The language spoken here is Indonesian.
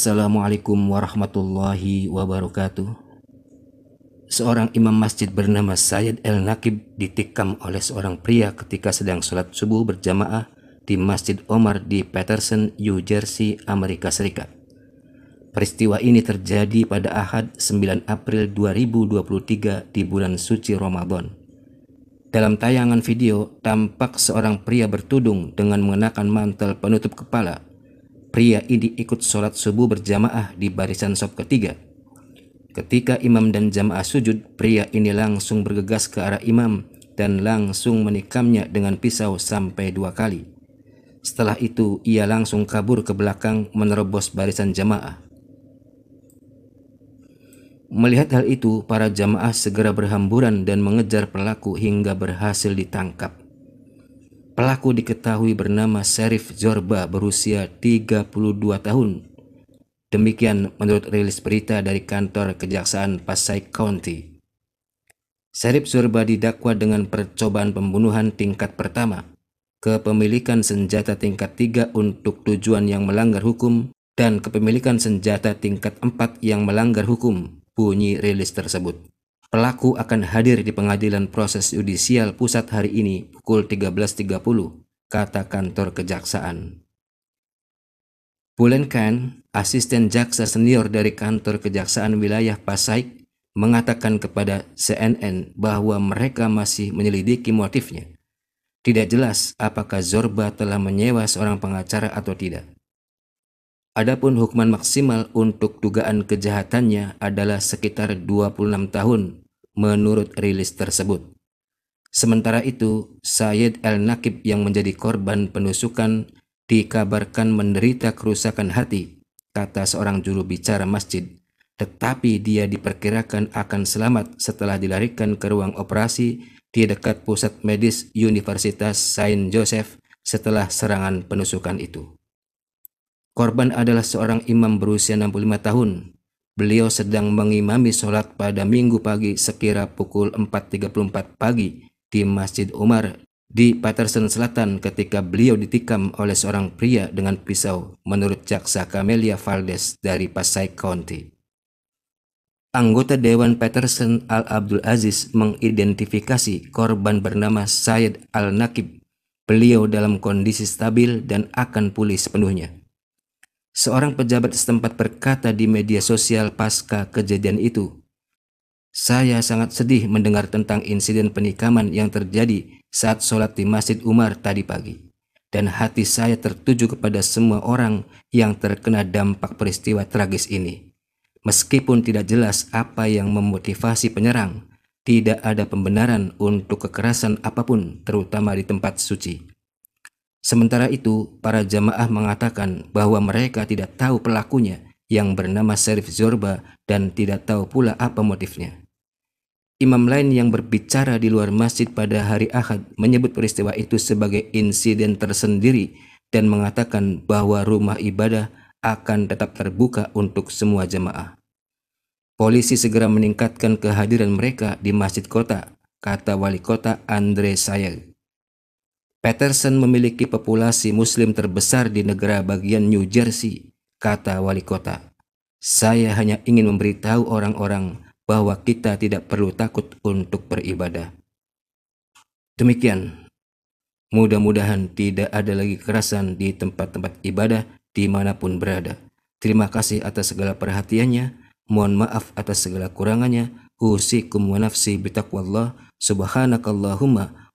Assalamualaikum warahmatullahi wabarakatuh. Seorang imam masjid bernama Sayyid El Nakib ditikam oleh seorang pria ketika sedang sholat subuh berjamaah di Masjid Omar di Patterson, New Jersey, Amerika Serikat. Peristiwa ini terjadi pada Ahad 9 April 2023 di bulan suci Ramadan. Dalam tayangan video, tampak seorang pria bertudung dengan mengenakan mantel penutup kepala pria ini ikut sholat subuh berjamaah di barisan sop ketiga. Ketika imam dan jamaah sujud, pria ini langsung bergegas ke arah imam dan langsung menikamnya dengan pisau sampai dua kali. Setelah itu, ia langsung kabur ke belakang menerobos barisan jamaah. Melihat hal itu, para jamaah segera berhamburan dan mengejar pelaku hingga berhasil ditangkap. Pelaku diketahui bernama Serif Zorba berusia 32 tahun. Demikian menurut rilis berita dari kantor Kejaksaan Pasai County. Serif Zorba didakwa dengan percobaan pembunuhan tingkat pertama, kepemilikan senjata tingkat 3 untuk tujuan yang melanggar hukum, dan kepemilikan senjata tingkat 4 yang melanggar hukum, bunyi rilis tersebut. Pelaku akan hadir di pengadilan proses yudisial pusat hari ini pukul 13.30, kata kantor kejaksaan. Khan, asisten jaksa senior dari kantor kejaksaan wilayah Pasai, mengatakan kepada CNN bahwa mereka masih menyelidiki motifnya. Tidak jelas apakah Zorba telah menyewa seorang pengacara atau tidak. Adapun hukuman maksimal untuk dugaan kejahatannya adalah sekitar 26 tahun menurut rilis tersebut. Sementara itu, Syed El nakib yang menjadi korban penusukan dikabarkan menderita kerusakan hati, kata seorang juru bicara masjid. Tetapi dia diperkirakan akan selamat setelah dilarikan ke ruang operasi di dekat pusat medis Universitas Saint Joseph setelah serangan penusukan itu. Korban adalah seorang imam berusia 65 tahun. Beliau sedang mengimami sholat pada minggu pagi sekira pukul 4.34 pagi di Masjid Umar di Paterson Selatan ketika beliau ditikam oleh seorang pria dengan pisau menurut jaksa Camelia Valdes dari Pasai County. Anggota Dewan Paterson Al-Abdul Aziz mengidentifikasi korban bernama Syed Al-Nakib. Beliau dalam kondisi stabil dan akan pulih sepenuhnya. Seorang pejabat setempat berkata di media sosial pasca kejadian itu, "Saya sangat sedih mendengar tentang insiden penikaman yang terjadi saat sholat di Masjid Umar tadi pagi, dan hati saya tertuju kepada semua orang yang terkena dampak peristiwa tragis ini. Meskipun tidak jelas apa yang memotivasi penyerang, tidak ada pembenaran untuk kekerasan apapun, terutama di tempat suci." Sementara itu, para jamaah mengatakan bahwa mereka tidak tahu pelakunya yang bernama Serif Zorba dan tidak tahu pula apa motifnya. Imam lain yang berbicara di luar masjid pada hari Ahad menyebut peristiwa itu sebagai insiden tersendiri dan mengatakan bahwa rumah ibadah akan tetap terbuka untuk semua jemaah. Polisi segera meningkatkan kehadiran mereka di masjid kota, kata wali kota Andre Sayeg. Peterson memiliki populasi muslim terbesar di negara bagian New Jersey, kata wali kota. Saya hanya ingin memberitahu orang-orang bahwa kita tidak perlu takut untuk beribadah. Demikian, mudah-mudahan tidak ada lagi kekerasan di tempat-tempat ibadah dimanapun berada. Terima kasih atas segala perhatiannya. Mohon maaf atas segala kurangannya. Usikum wa nafsi bitaqwallah. Subhanakallahumma